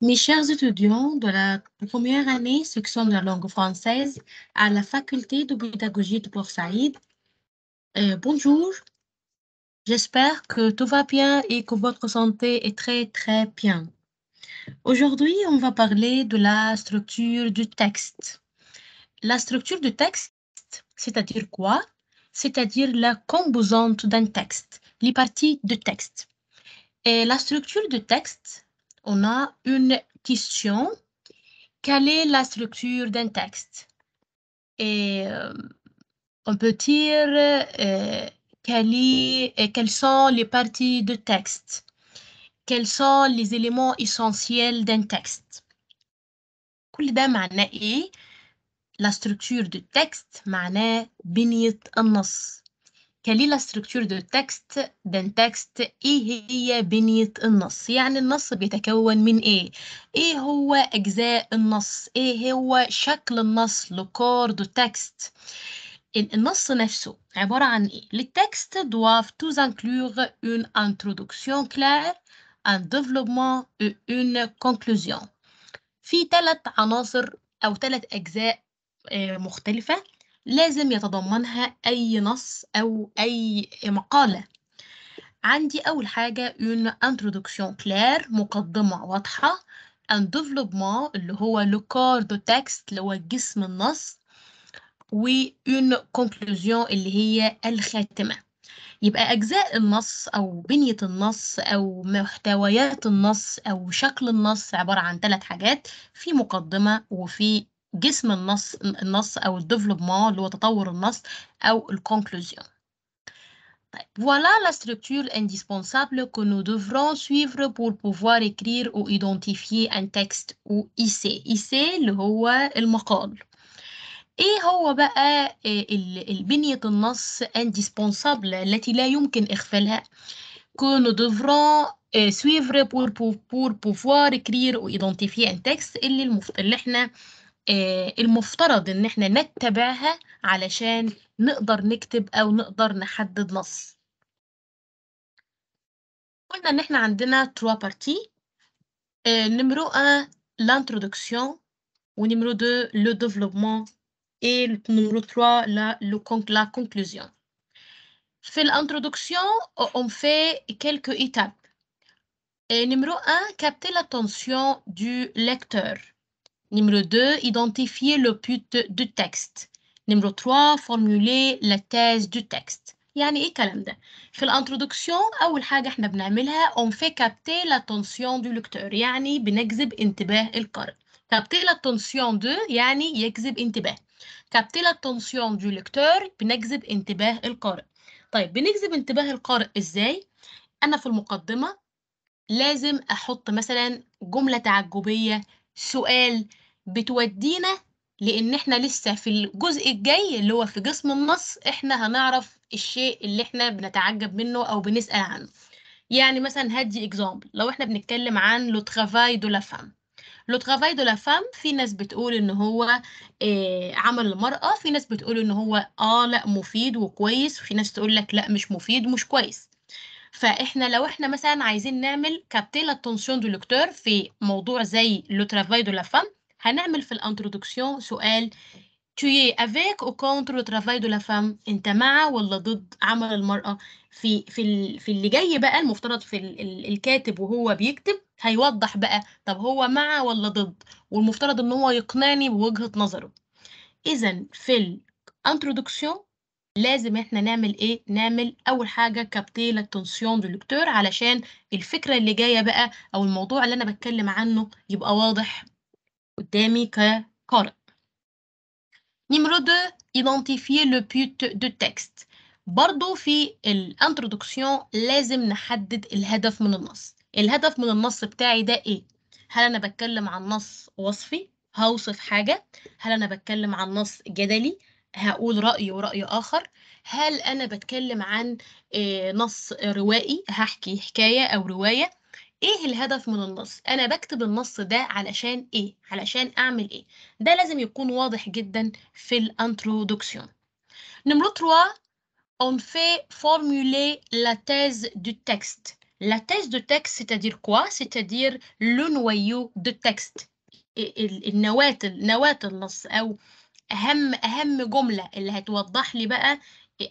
Mes chers étudiants de la première année section de la langue française à la faculté de pédagogie de Port-Saïd, euh, bonjour. J'espère que tout va bien et que votre santé est très très bien. Aujourd'hui, on va parler de la structure du texte. La structure du texte, c'est-à-dire quoi C'est-à-dire la composante d'un texte, les parties du texte. Et la structure du texte on a une question. Quelle est la structure d'un texte Et euh, on peut dire euh, quelles sont les parties de texte Quels sont les éléments essentiels d'un texte la structure du texte معناه كلي لا ستركتور دو تكست دان تكست ايه هي بنية النص يعني النص بيتكون من ايه ايه هو اجزاء النص ايه هو شكل النص لو كور دو تكست النص نفسه عبارة عن ايه للتكست دواف توز inclure ان introduction claire ان ديفلوبمون او une conclusion في ثلاث عناصر او ثلاث اجزاء آه، مختلفة لازم يتضمنها أي نص أو أي مقالة عندي أول حاجة une introduction claire مقدمة واضحة un développement اللي هو le corps de texte اللي هو جسم النص و une conclusion اللي هي الخاتمة يبقى أجزاء النص أو بنية النص أو محتويات النص أو شكل النص عبارة عن ثلاث حاجات في مقدمة وفي جسم النص النص او الديفلوبمون اللي هو تطور النص او الكونكلوزيون Voilà la structure indispensable que nous devrons suivre pour pouvoir écrire ou identifier un texte ou essai. Essai اللي هو المقال. ايه هو بقى البنية النص indispensable التي لا يمكن اغفالها que nous devrons suivre pour, pour, pour pouvoir écrire ou identifier un texte اللي, المفت... اللي احنا المفترض إن إحنا نتبعها علشان numéro 1 l'introduction numéro 2 le développement et numéro 3 la, la conclusion. في l'introduction on fait quelques étapes. Et numéro un capter l'attention du lecteur. Numéro 2, identifier le but du texte. Numéro 3, formuler la thèse du texte. يعني ايه الكلام ده في الانترودكسيون اول حاجه احنا بنعملها اون في كابتي لاتونسيون دو لكتور يعني بنجذب انتباه القارئ كابتي لاتونسيون دو يعني يجذب انتباه كابتي لاتونسيون دو لكتور بنجذب انتباه القارئ طيب بنجذب انتباه القارئ ازاي انا في المقدمه لازم احط مثلا جمله تعجبيه سؤال بتودينا لان احنا لسه في الجزء الجاي اللي هو في جسم النص احنا هنعرف الشيء اللي احنا بنتعجب منه او بنسأل عنه يعني مثلا هدي اكزامبل لو احنا بنتكلم عن لو ترافاي دو لا فام لو ترافاي دو لا فام في ناس بتقول ان هو إيه عمل المرأة في ناس بتقول ان هو اه لا مفيد وكويس وفي ناس تقول لك لا مش مفيد ومش كويس فاحنا لو احنا مثلا عايزين نعمل كابتيلا تونسيون دو لوكتور في موضوع زي لو ترافاي دو لا فام هنعمل في الانترودكسيون سؤال tu es avec ou contre le travail de la femme انت مع ولا ضد عمل المرأة في في في اللي جاي بقى المفترض في الكاتب وهو بيكتب هيوضح بقى طب هو مع ولا ضد والمفترض ان هو يقنعني بوجهة نظره اذا في الانترودكسيون لازم احنا نعمل ايه نعمل اول حاجه كابتي لاتونسيون دو لكتور علشان الفكره اللي جايه بقى او الموضوع اللي انا بتكلم عنه يبقى واضح قدامي كقارئ نمرو دو ايدنتيفي لو بيوت دو تكست برضه في الانترودكسيون لازم نحدد الهدف من النص الهدف من النص بتاعي ده ايه هل انا بتكلم عن نص وصفي هوصف حاجة هل أنا بتكلم عن نص جدلي هقول رأي ورأي آخر هل أنا بتكلم عن آه، نص روائي هحكي حكاية أو رواية إيه الهدف من النص أنا بكتب النص ده علشان إيه علشان أعمل إيه ده لازم يكون واضح جدا في الانترودوكسيون نمرو 3 on fait formuler la thèse du texte La thèse de texte, c'est-à-dire quoi C'est-à-dire le noyau de texte. النواة نواة النص أو اهم اهم جمله اللي هتوضح لي بقى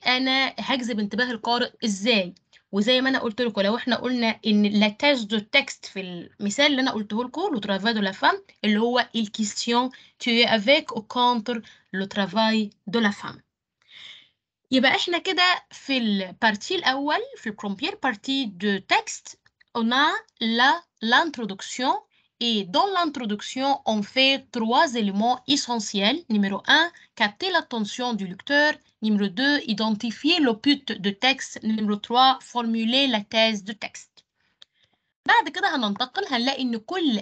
انا هجذب انتباه القارئ ازاي وزي ما انا قلت لكم لو احنا قلنا ان لا تاج دو تكست في المثال اللي انا قلته لكم لو ترافاي دو لا فام اللي هو الكيستيون تو افيك او كونتر لو ترافاي دو لا فام يبقى احنا كده في البارتي الاول في البرومبير بارتي دو تكست on لا لانترودكسيون Et dans l'introduction, on fait trois éléments essentiels. Numéro 1, capter l'attention du lecteur. Numéro 2, identifier le but de texte. Numéro 3, formuler la thèse de texte. Après on بعد كده هننتقل هنلاقي ان كل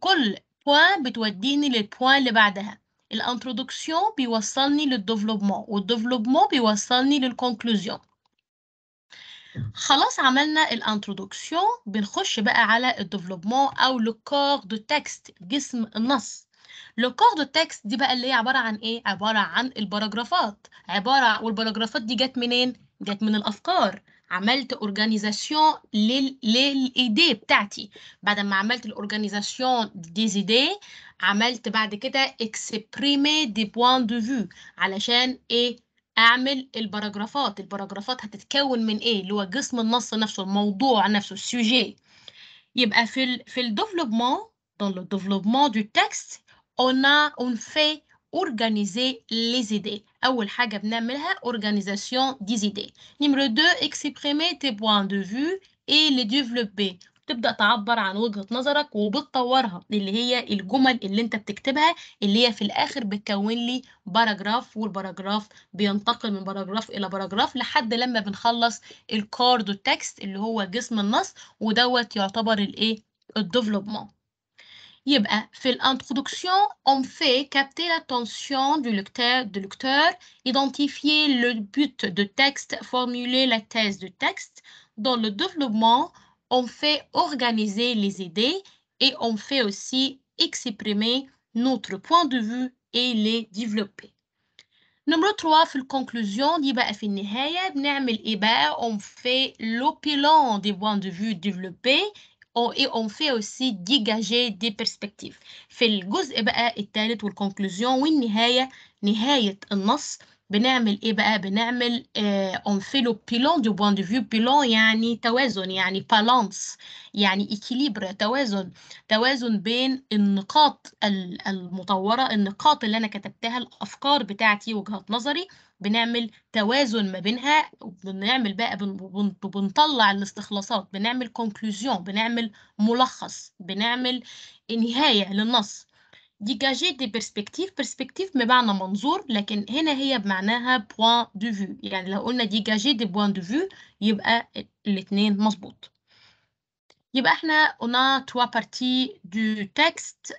كل بوان بتوديني le اللي بعدها الانترودكسيون بيوصلني للديفلوبمون والديفلوبمون la conclusion. خلاص عملنا الانترودكسيون بنخش بقى على الديفلوبمون او لو كور دو تكست جسم النص لو كور دو تكست دي بقى اللي هي عباره عن ايه عباره عن الباراجرافات عباره والباراجرافات دي جت منين جت من الافكار عملت اورجانيزاسيون للايدي بتاعتي بعد ما عملت الاورجانيزاسيون دي زيدي عملت بعد كده اكسبريمي دي بوان دو فيو علشان ايه اعمل الباراجرافات الباراجرافات هتتكون من ايه اللي هو جسم النص نفسه الموضوع نفسه dans le développement du texte on a fait organiser les idées اول حاجه بنعملها organisation des idées numéro 2 exprimer tes points de vue et les développer تبدأ تعبر عن وجهة نظرك وبتطورها اللي هي الجمل اللي انت بتكتبها اللي هي في الآخر بتكون لي باراجراف والباراجراف بينتقل من باراجراف إلى باراجراف لحد لما بنخلص الكاردو تكست اللي هو جسم النص ودوت يعتبر الايه الديفلوبمون يبقى في الانتروداكسيون اون في كابتي لاتونسيون دو lecteur, دو لكتور ايدنتيفي لو بوت دو تكست فورمولي لا تيز دو تكست دون لو ديفلوبمنت on fait organiser les idées et on fait aussi exprimer notre point de vue et les développer. Numéro 3 la conclusion on fait l'opinion des points de vue développés et on fait aussi dégager des perspectives في الجزء بقى الثالث بنعمل ايه بقى بنعمل اون فيلو بيلون دو بوان دو فيو بيلون يعني توازن يعني بالانس يعني اكيليبر توازن توازن بين النقاط المطوره النقاط اللي انا كتبتها الافكار بتاعتي وجهات نظري بنعمل توازن ما بينها وبنعمل بقى بنطلع الاستخلاصات بنعمل كونكلوزيون بنعمل ملخص بنعمل نهايه للنص dégager des perspectives perspectives بمعنى منظور لكن هنا هي بمعناها point de vue يعني لو a des points de vue يبقى الاثنين مظبوط يبقى احنا on a trois parties du texte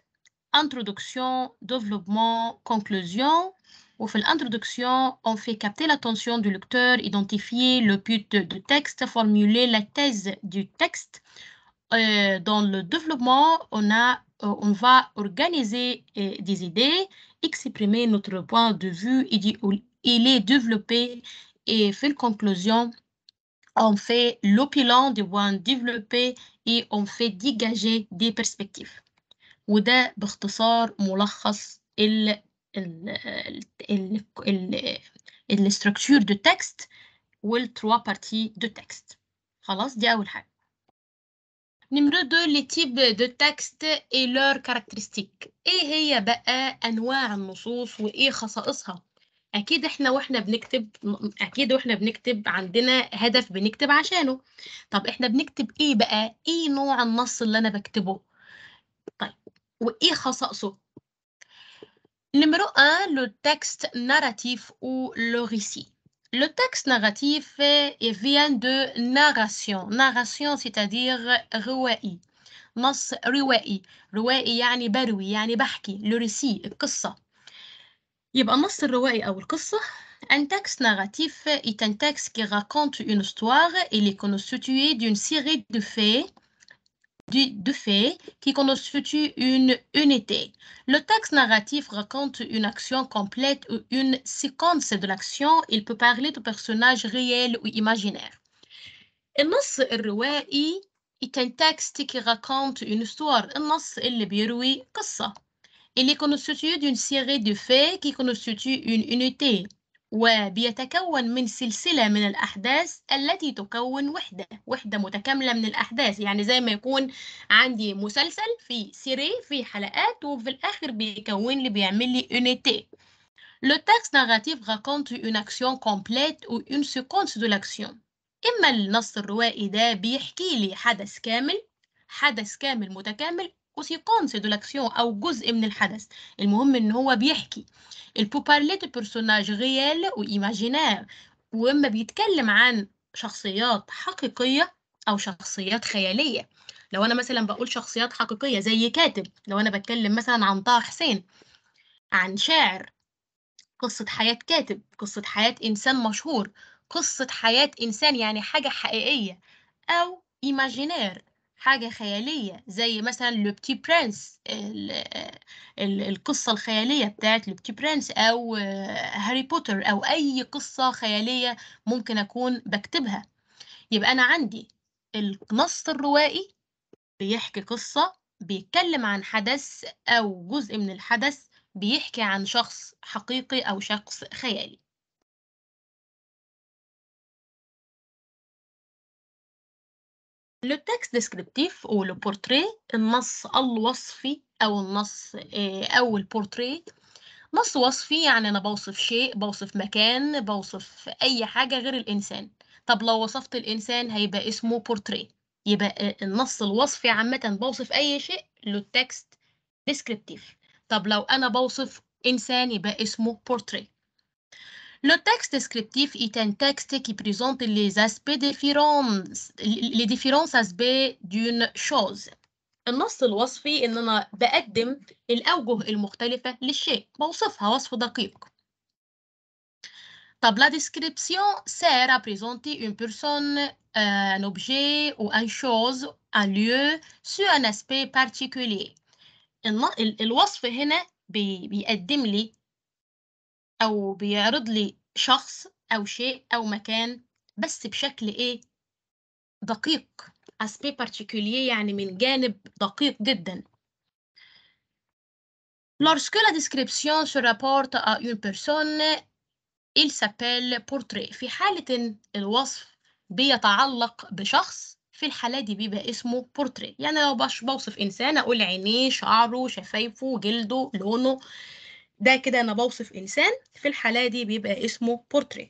introduction développement conclusion وفي l'introduction, on fait capter l'attention du lecteur, identifier le but du texte, formuler la thèse du texte. Euh, dans le développement, on a euh, on va organiser euh, des idées, exprimer notre point de vue, il est développé et une conclusion. On fait l'opinion du point développé et on fait dégager des perspectives. وده باختصار ملخص ال ال ال الستركتور دو تكست والتروا بارتي دو تكست خلاص دي اول حاجه نمرة دو لي تيب دو تكست اي لور كاركترستيك ايه هي بقى انواع النصوص وايه خصائصها اكيد احنا واحنا بنكتب اكيد واحنا بنكتب عندنا هدف بنكتب عشانه طب احنا بنكتب ايه بقى ايه نوع النص اللي انا بكتبه طيب وايه خصائصه نمرو ان لو تكست ناراتيف او لو Le texte narratif vient de narration. Narration, c'est-à-dire روائي. نص روائي. روائي يعني بروي يعني بحكي. Le récit, القصة. يبقى Un texte narratif est un texte qui raconte une histoire. Il est constitué d'une série de faits de fait qui constitue une unité. Le texte narratif raconte une action complète ou une séquence de l'action. Il peut parler de personnages réels ou imaginaires. النص est un texte qui raconte une histoire Il est constitué d'une série de faits qui constituent une unité وبيتكون من سلسلة من الأحداث التي تكون وحدة وحدة متكاملة من الأحداث يعني زي ما يكون عندي مسلسل في سيري في حلقات وفي الآخر بيكون لي بيعمل لي unité Le texte narratif raconte une action complète ou une séquence de l'action. إما النص الروائي ده بيحكي لي حدث كامل حدث كامل متكامل كونسيكونس دو لاكسيون او جزء من الحدث المهم ان هو بيحكي البوبارلي دو بيرسوناج ريال وايماجينير واما بيتكلم عن شخصيات حقيقيه او شخصيات خياليه لو انا مثلا بقول شخصيات حقيقيه زي كاتب لو انا بتكلم مثلا عن طه حسين عن شاعر قصه حياه كاتب قصه حياه انسان مشهور قصه حياه انسان يعني حاجه حقيقيه او ايماجينير حاجة خيالية زي مثلا لو بتي برنس القصة الخيالية بتاعت لو بتي برنس أو هاري آه، بوتر أو أي قصة خيالية ممكن أكون بكتبها يبقى أنا عندي النص الروائي بيحكي قصة بيتكلم عن حدث أو جزء من الحدث بيحكي عن شخص حقيقي أو شخص خيالي لو تكست ديسكريبتيف أو لو بورتري النص الوصفي أو النص أو البورتري نص وصفي يعني أنا بوصف شيء بوصف مكان بوصف أي حاجة غير الإنسان طب لو وصفت الإنسان هيبقى اسمه بورتري يبقى النص الوصفي عامة بوصف أي شيء له تكست ديسكريبتيف طب لو أنا بوصف إنسان يبقى اسمه بورتري Le texte descriptif est un texte qui présente les aspects différents, les différents aspects d'une chose. النص الوصفي إن أنا بقدم الأوجه المختلفة للشيء بوصفها وصف دقيق. طب la description c'est représenter une personne, un objet ou une chose, un lieu sur un aspect particulier. الوصف هنا بيقدم لي او بيعرض لي شخص او شيء او مكان بس بشكل ايه دقيق اسبي بارتيكوليه يعني من جانب دقيق جدا Lorsque la description se rapporte à une personne, il s'appelle portrait. في حالة الوصف بيتعلق بشخص في الحالة دي بيبقى اسمه portrait. يعني لو بوصف إنسان أقول عينيه، شعره، شفايفه، جلده، لونه، ده كده انا بوصف انسان في الحاله دي بيبقى اسمه بورتريه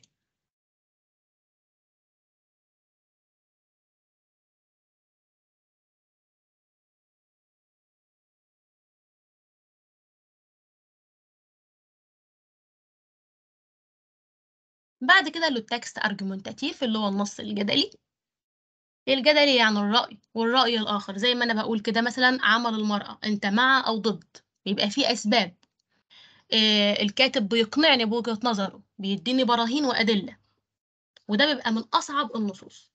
بعد كده له التكست أرجمنتاتيف اللي هو النص الجدلي الجدلي يعني الرأي والرأي الآخر زي ما أنا بقول كده مثلا عمل المرأة أنت مع أو ضد بيبقى فيه أسباب الكاتب بيقنعني بوجهة نظره بيديني براهين وأدلة وده بيبقى من أصعب النصوص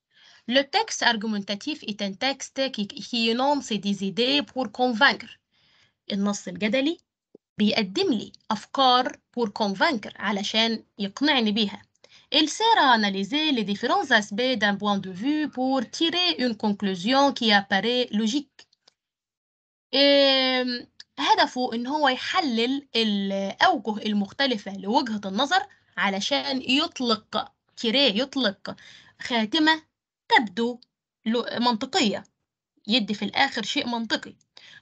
Le texte argumentatif est un texte qui, qui énonce des idées pour convaincre. النص الجدلي بيقدم لي أفكار pour convaincre علشان يقنعني بيها. Il sert à analyser les différents aspects d'un point de vue pour tirer une conclusion qui apparaît logique. Et هدفه إن هو يحلل الأوجه المختلفة لوجهة النظر علشان يطلق كيريه يطلق خاتمة تبدو منطقية يدي في الآخر شيء منطقي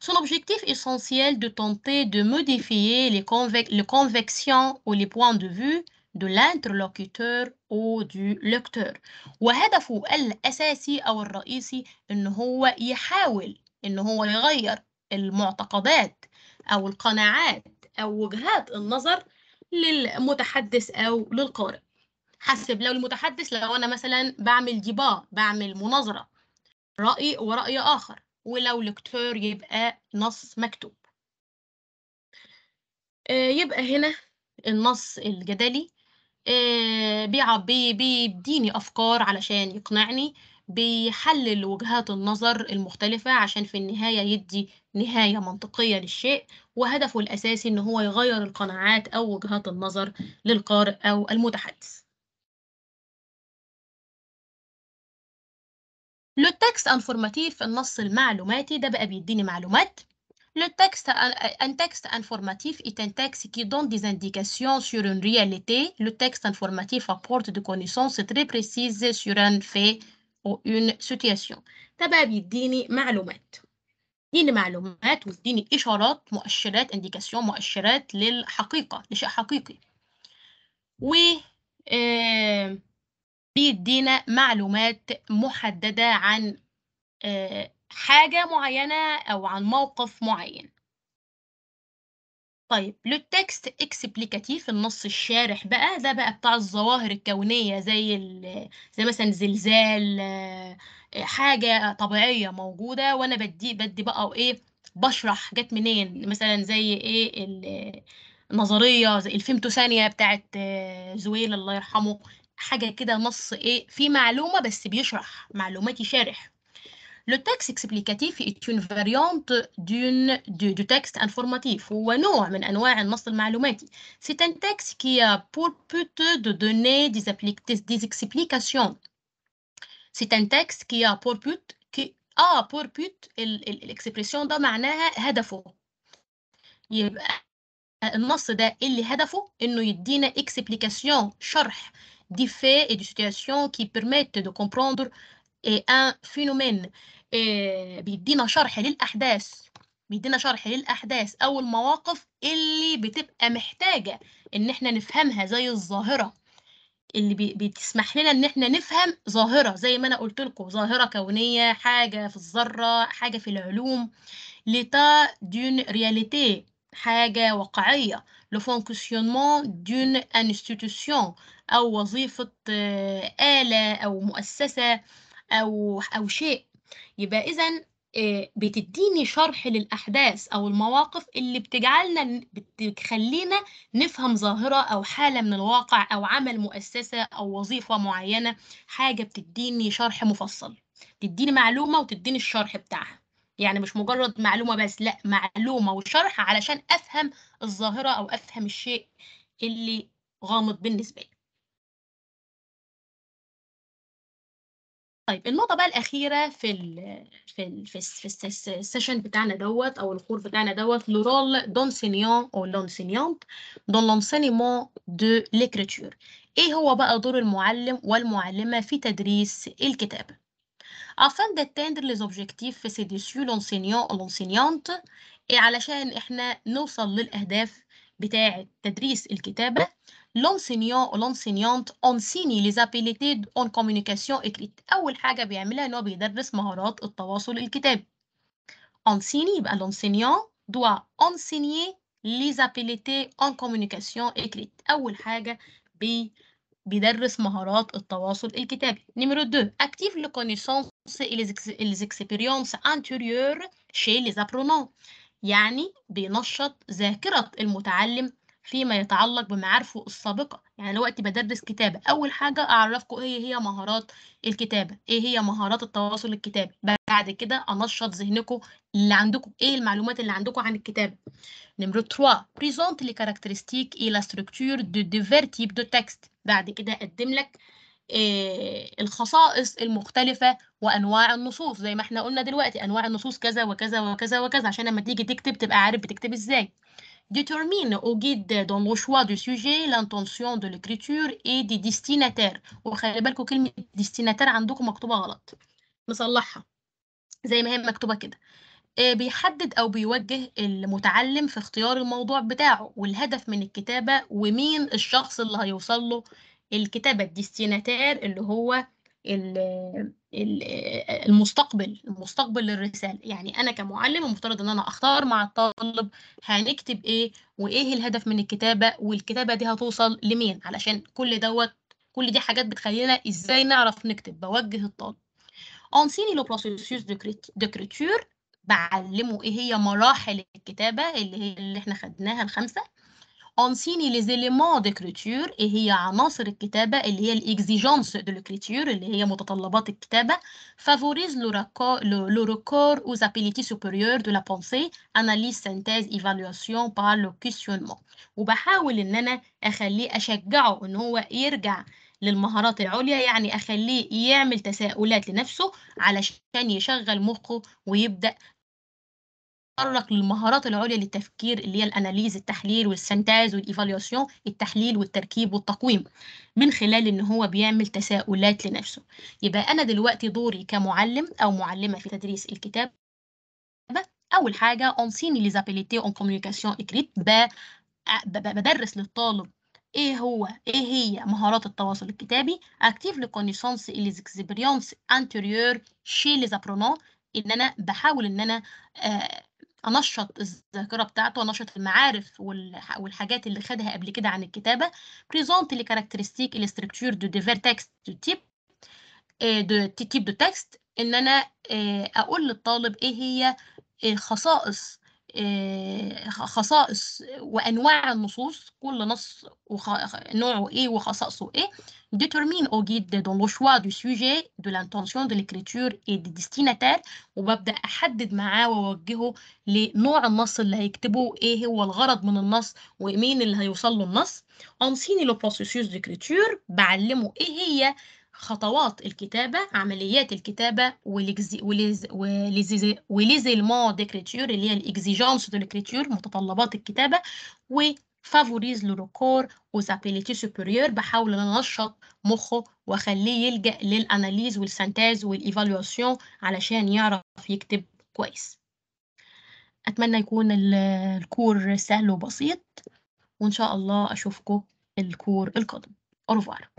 Son objectif essentiel de tenter de modifier les, conve les convections ou les points de vue de l'interlocuteur ou du lecteur وهدفه الأساسي أو الرئيسي إن هو يحاول إن هو يغير المعتقدات أو القناعات أو وجهات النظر للمتحدث أو للقارئ حسب لو المتحدث لو أنا مثلا بعمل ديبا بعمل مناظرة رأي ورأي آخر ولو لكتور يبقى نص مكتوب آه، يبقى هنا النص الجدلي آه، بيديني أفكار علشان يقنعني بيحلل وجهات النظر المختلفة عشان في النهاية يدي نهاية منطقية للشيء وهدفه الأساسي إن هو يغير القناعات أو وجهات النظر للقارئ أو المتحدث. لو انفورماتيف النص المعلوماتي ده بقى بيديني معلومات لو تكست ان تكست انفورماتيف est un تكست كي donne des indications sur une réalité. لو تكست انفورماتيف ابورت des كونيسونس تري précises sur un fait أو une situation ده بقى بيديني معلومات يديني معلومات ويديني إشارات مؤشرات إنديكاسيون مؤشرات للحقيقة لشيء حقيقي و بيدينا معلومات محددة عن آه، حاجة معينة أو عن موقف معين طيب لو تكست اكسبليكاتيف النص الشارح بقى ده بقى بتاع الظواهر الكونية زي ال... زي مثلا زلزال آه، حاجة طبيعية موجودة وأنا بدي بدي بقى وإيه بشرح جت منين مثلا زي إيه النظريه نظرية الفيمتو الفيمتوثانية بتاعت آه، زويل الله يرحمه حاجة كده نص إيه في معلومة بس بيشرح معلوماتي شارح Le texte explicatif est une variante d'une, du, texte informatif. C'est un texte qui a pour but de donner des, des explications. C'est un texte qui a pour but, qui a pour but l'expression ده معناها هدفه. النص ده اللي explication شرح des faits et des situations qui permettent de comprendre ان إيه، آه، فينومين إيه، بيدينا شرح للاحداث بيدينا شرح للاحداث او المواقف اللي بتبقى محتاجه ان احنا نفهمها زي الظاهره اللي بتسمح لنا ان احنا نفهم ظاهره زي ما انا قلت لكم ظاهره كونيه حاجه في الذره حاجه في العلوم لتا دون رياليتي حاجه واقعيه لو فونكسيونمون دون انستيتوسيون او وظيفه آلة أو مؤسسة أو أو شيء يبقى إذا آه، بتديني شرح للأحداث أو المواقف اللي بتجعلنا بتخلينا نفهم ظاهرة أو حالة من الواقع أو عمل مؤسسة أو وظيفة معينة حاجة بتديني شرح مفصل تديني معلومة وتديني الشرح بتاعها يعني مش مجرد معلومة بس لأ معلومة وشرح علشان أفهم الظاهرة أو أفهم الشيء اللي غامض بالنسبة لي طيب النقطة بقى الأخيرة في الـ في الـ في, في السيشن بتاعنا دوت أو الكور بتاعنا دوت لو رول دونسينيون أو لونسينيونت دون لونسينيمون دو ليكريتور إيه هو بقى دور المعلم والمعلمة في تدريس الكتابة afin d'atteindre les objectifs fixés l'enseignant ou l'enseignante علشان احنا نوصل للأهداف بتاعة تدريس الكتابة l'enseignant ou l'enseignante enseigne les habiletés en communication écrite اول حاجه بيعملها ان هو بيدرس مهارات التواصل الكتابي انسيني يبقى l'enseignant doit enseigner les habiletés en communication écrite اول حاجه بي بيدرس مهارات التواصل الكتابي نمرة 2 active les connaissances et les expériences antérieures chez les apprenants يعني بينشط ذاكرة المتعلم فيما يتعلق بمعارفه السابقة يعني دلوقتي بدرس كتابة أول حاجة أعرفكم إيه هي مهارات الكتابة إيه هي مهارات التواصل الكتابي بعد كده أنشط ذهنكم اللي عندكم إيه المعلومات اللي عندكم عن الكتابة نمرة 3 بريزونت لي كاركترستيك إي لا ستركتور دو ديفير تيب دو تكست بعد كده أقدم لك إيه الخصائص المختلفة وأنواع النصوص زي ما احنا قلنا دلوقتي أنواع النصوص كذا وكذا وكذا وكذا عشان لما تيجي تكتب تبقى عارف بتكتب إزاي détermine ou guide dans le choix du sujet l'intention de l'écriture et des destinataires Ou وخلي بالكم كلمة destinataire عندكم مكتوبة غلط نصلحها زي ما هي مكتوبة كده آه، بيحدد أو بيوجه المتعلم في اختيار الموضوع بتاعه والهدف من الكتابة ومين الشخص اللي هيوصل له الكتابة الديستيناتير اللي هو المستقبل المستقبل للرسالة يعني أنا كمعلم المفترض إن أنا أختار مع الطالب هنكتب إيه وإيه الهدف من الكتابة والكتابة دي هتوصل لمين علشان كل دوت كل دي حاجات بتخلينا إزاي نعرف نكتب بوجه الطالب أنسيني لو بروسيسيوس دكريتور بعلمه إيه هي مراحل الكتابة اللي هي اللي إحنا خدناها الخمسة انسيني لي زيليمون ديكريتور il هي عناصر الكتابه اللي هي الاكزيجونس دو لكريتور اللي هي متطلبات الكتابه فافوريز لو ريكور او زابيليتي سوبيريور دو لا بونسي اناليز سينتيز ايفالواسيون بار لو كيسيونمون وبحاول ان انا اخليه اشجعه ان هو يرجع للمهارات العليا يعني اخليه يعمل تساؤلات لنفسه علشان يشغل مخه ويبدا تتطرق للمهارات العليا للتفكير اللي هي الاناليز التحليل والسنتاز والايفاليوشن التحليل والتركيب والتقويم من خلال ان هو بيعمل تساؤلات لنفسه يبقى انا دلوقتي دوري كمعلم او معلمه في تدريس الكتاب اول حاجه اون سين لي زابيليتي اون كوميونيكاسيون اكريت بدرس للطالب ايه هو ايه هي مهارات التواصل الكتابي اكتيف لي كونيسونس لي زيكسبيريونس انتيريور شي لي زابرونون ان انا بحاول ان انا آه أنشط الذاكرة بتاعته أنشط المعارف والحاجات اللي خدها قبل كده عن الكتابة بريزونت لي كاركترستيك الستركتور دو ديفير تكست دو تيب دو تيب دو تكست إن أنا آه، أقول للطالب إيه هي خصائص آه، خصائص وانواع النصوص كل نص وخ... نوعه ايه وخصائصه ايه ديتيرمين او جيد دون لو شوا دو سوجي دو لانتونسيون دو ليكريتور اي دي ديستيناتير وببدا احدد معاه واوجهه لنوع النص اللي هيكتبه وايه هو الغرض من النص ومين اللي هيوصل له النص انسيني لو processus ديكريتور بعلمه ايه هي خطوات الكتابة عمليات الكتابة وليزيلمون ديكريتور اللي هي الإكزيجونس دو لكريتور متطلبات الكتابة وفافوريز لو كور وزابيليتي سوبيريور بحاول ان انشط مخه واخليه يلجا للاناليز والسنتاز والايفالواسيون علشان يعرف يكتب كويس اتمنى يكون الكور سهل وبسيط وان شاء الله اشوفكم الكور القادم اورفوار